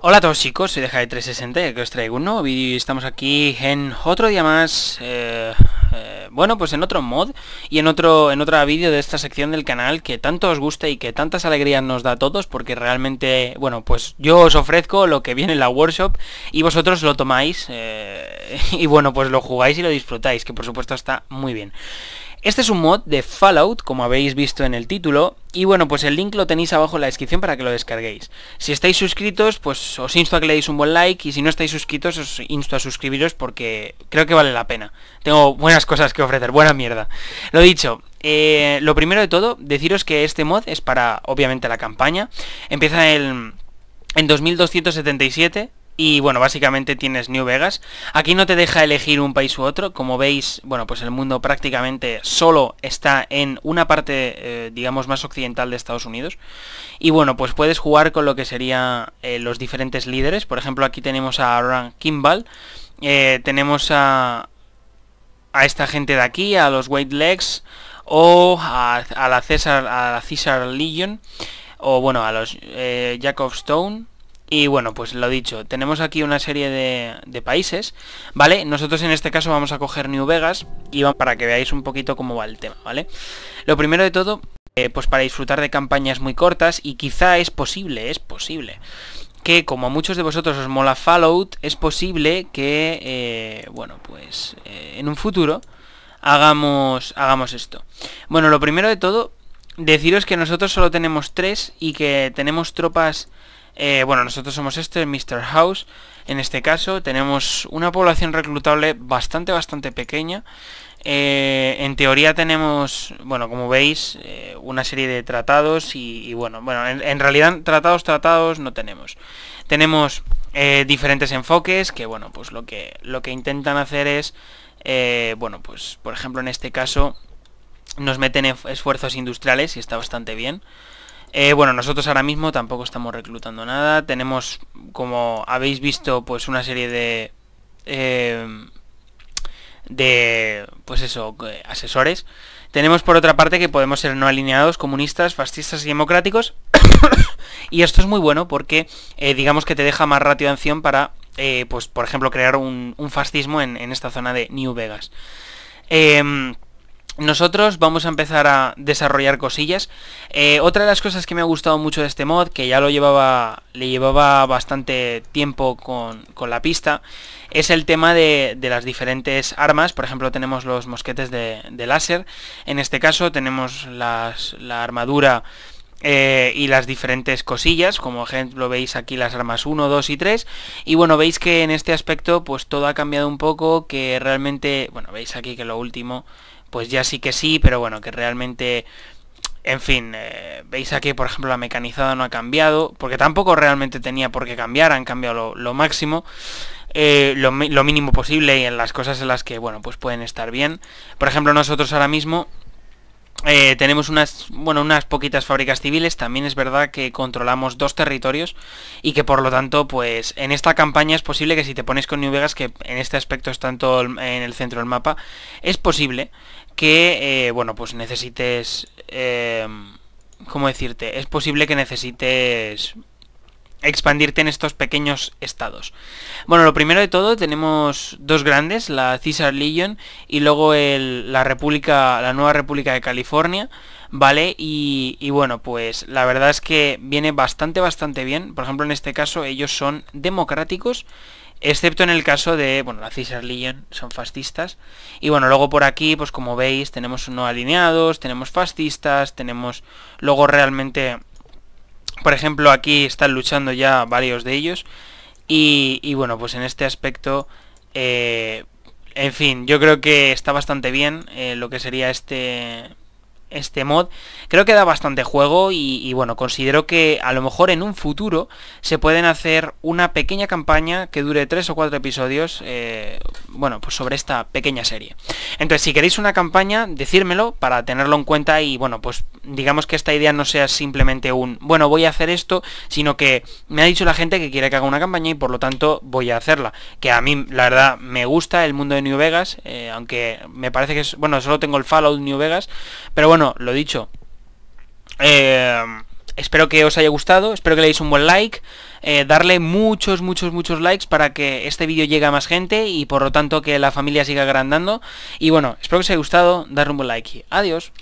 Hola a todos chicos, soy Deja360 que os traigo un nuevo vídeo y estamos aquí en otro día más, eh, eh, bueno pues en otro mod y en otro en otro vídeo de esta sección del canal que tanto os gusta y que tantas alegrías nos da a todos porque realmente, bueno pues yo os ofrezco lo que viene en la workshop y vosotros lo tomáis eh, y bueno pues lo jugáis y lo disfrutáis que por supuesto está muy bien. Este es un mod de Fallout, como habéis visto en el título, y bueno, pues el link lo tenéis abajo en la descripción para que lo descarguéis. Si estáis suscritos, pues os insto a que le deis un buen like, y si no estáis suscritos, os insto a suscribiros porque creo que vale la pena. Tengo buenas cosas que ofrecer, buena mierda. Lo dicho, eh, lo primero de todo, deciros que este mod es para, obviamente, la campaña. Empieza en 2277 y bueno, básicamente tienes New Vegas. Aquí no te deja elegir un país u otro. Como veis, bueno, pues el mundo prácticamente solo está en una parte, eh, digamos, más occidental de Estados Unidos. Y bueno, pues puedes jugar con lo que serían eh, los diferentes líderes. Por ejemplo, aquí tenemos a Ron Kimball. Eh, tenemos a, esta gente de aquí, a los White Legs. O a, la César, Caesar Legion. O bueno, a los Jacob Stone y bueno, pues lo dicho, tenemos aquí una serie de, países, ¿vale? Nosotros en este caso vamos a coger New Vegas y para que veáis un poquito cómo va el tema, ¿vale? Lo primero de todo, eh, pues para disfrutar de campañas muy cortas y quizá es posible, es posible, que como a muchos de vosotros os mola Fallout, es posible que, eh, bueno, pues eh, en un futuro hagamos, hagamos esto. Bueno, lo primero de todo, deciros que nosotros solo tenemos tres y que tenemos tropas eh, bueno, nosotros somos este, Mr. House. En este caso tenemos una población reclutable bastante, bastante pequeña. Eh, en teoría tenemos, bueno, como veis, eh, una serie de tratados y, bueno, bueno, en, realidad tratados, tratados no tenemos. Tenemos diferentes enfoques que, bueno, pues lo que, lo que intentan hacer es, bueno, pues por ejemplo en este caso nos meten esfuerzos industriales y está bastante bien. Eh, bueno, nosotros ahora mismo tampoco estamos reclutando nada. Tenemos, como habéis visto, pues una serie de... Em, de... pues eso, asesores. Tenemos por otra parte que podemos ser no alineados, comunistas, fascistas y democráticos. y esto es muy bueno porque eh, digamos que te deja más ratio de acción para, eh, pues por ejemplo, crear un, fascismo en, esta zona de New Vegas. Em, nosotros vamos a empezar a desarrollar cosillas. Eh, otra de las cosas que me ha gustado mucho de este mod, que ya lo llevaba, le llevaba bastante tiempo con, la pista, es el tema de, las diferentes armas. Por ejemplo, tenemos los mosquetes de, láser. En este caso tenemos la armadura eh, y las diferentes cosillas, como ejemplo veis aquí las armas 1, 2 y 3 y bueno, veis que en este aspecto pues todo ha cambiado un poco, que realmente, bueno, veis aquí que lo último pues ya sí que sí, pero bueno, que realmente... En fin, eh, veis aquí, por ejemplo, la mecanizada no ha cambiado, porque tampoco realmente tenía por qué cambiar, han cambiado lo, máximo. Eh, lo, lo, mínimo posible y en las cosas en las que, bueno, pues pueden estar bien. Por ejemplo, nosotros ahora mismo eh, tenemos unas, bueno, unas poquitas fábricas civiles, también es verdad que controlamos dos territorios y que por lo tanto, pues en esta campaña es posible que si te pones con New Vegas, que en este aspecto es tanto en el centro del mapa, es posible que, eh, bueno, pues necesites, eh, ¿cómo decirte? Es posible que necesites expandirte en estos pequeños estados. Bueno, lo primero de todo tenemos dos grandes, la Caesar Legion y luego la República, la nueva República de California, ¿vale? Y, y, bueno, pues la verdad es que viene bastante, bastante bien. Por ejemplo, en este caso ellos son democráticos. Excepto en el caso de, bueno, la Caesar Legion son fascistas. Y bueno, luego por aquí, pues como veis, tenemos no alineados, tenemos fascistas, tenemos luego realmente por ejemplo, aquí están luchando ya varios de ellos. Y, bueno, pues en este aspecto, eh, en fin, yo creo que está bastante bien eh, lo que sería este este mod, creo que da bastante juego y, bueno, considero que a lo mejor en un futuro se pueden hacer una pequeña campaña que dure 3 o 4 episodios, eh, bueno, pues sobre esta pequeña serie. Entonces, si queréis una campaña, decírmelo para tenerlo en cuenta y bueno, pues digamos que esta idea no sea simplemente un, bueno, voy a hacer esto, sino que me ha dicho la gente que quiere que haga una campaña y por lo tanto voy a hacerla. Que a mí, la verdad, me gusta el mundo de New Vegas, eh, aunque me parece que es, bueno, solo tengo el Fallout New Vegas, pero bueno, bueno, lo dicho. Eh, espero que os haya gustado, espero que le deis un buen like, eh, darle muchos, muchos, muchos likes para que este vídeo llegue a más gente y por lo tanto que la familia siga agrandando. Y bueno, espero que os haya gustado, darle un buen like. Adiós.